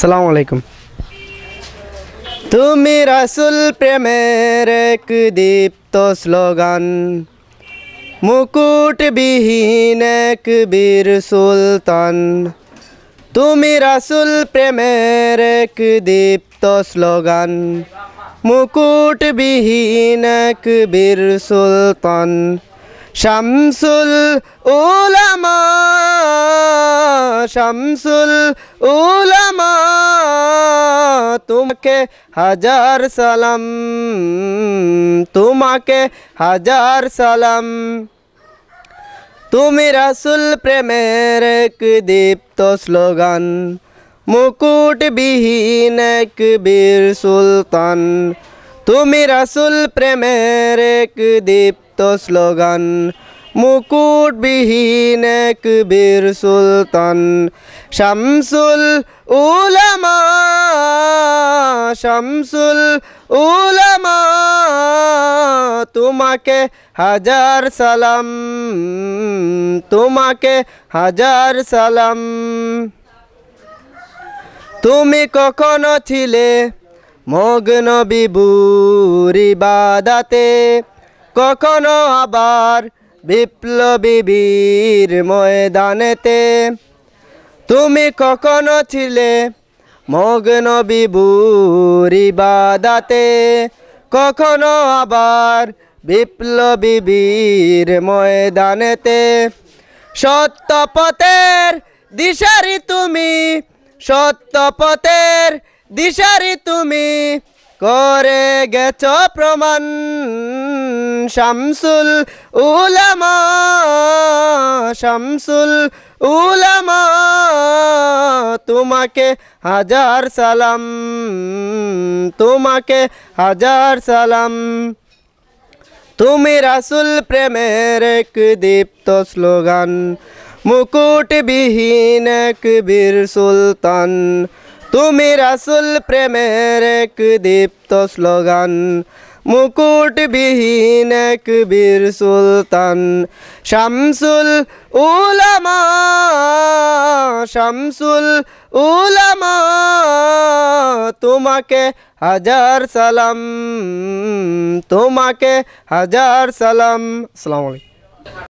সালাম আলাইকুম তুমি রাসুল প্রেমের এক দীপ্ত স্লোগান মুকুটবিহীন এক বীর সুলতান তুমি রাসুল প্রেমের এক দীপ্ত স্লোগান মুকুটবিহীন এক বীর সুলতান শামসুল উলামা শামসুল উলামা তোমাকে হাজার সালাম তোমাকে হাজার সালাম তুমি রাসুল প্রেমের এক দীপ্ত স্লোগান মুকুট বিহীন এক বীর সুলতান তুমি রাসুল প্রেমের এক দীপ্ত স্লোগান মুকুট বিহীন এক বীর সুলতান শামসুল উলামা শামসুল উলামা তোমাকে হাজার সালাম তোমাকে হাজার সালাম তুমি কখনো ছিলে মগ্ন বিভুরিবাদাতে কখনো আবার বিপ্লবী ময়দানেতে তুমি কখনো ছিলে মগ্ন বিভুরি বাদাতে কখনো আবার বিপ্লবীর ময়দানেতে সত্য পথের দিশারি তুমি সত্য পথের দিশারি তুমি করে গেছ প্রমাণ শামসুল উলামা शमसुल उलमा तुम्हें हजार सालम तुम्हें हजार सालम तुम रसुल प्रेमर एक दीप्त स्लोगान मुकुट विहीन एक बीर सुलतान तुम रसुल प्रेमर एक दीप्त स्लोगान বিহীন এক বীর সুলতান শামসুল উলামা শামসুল উলামা তোমাকে হাজার সালাম তোমাকে হাজার সালাম আলাইকুম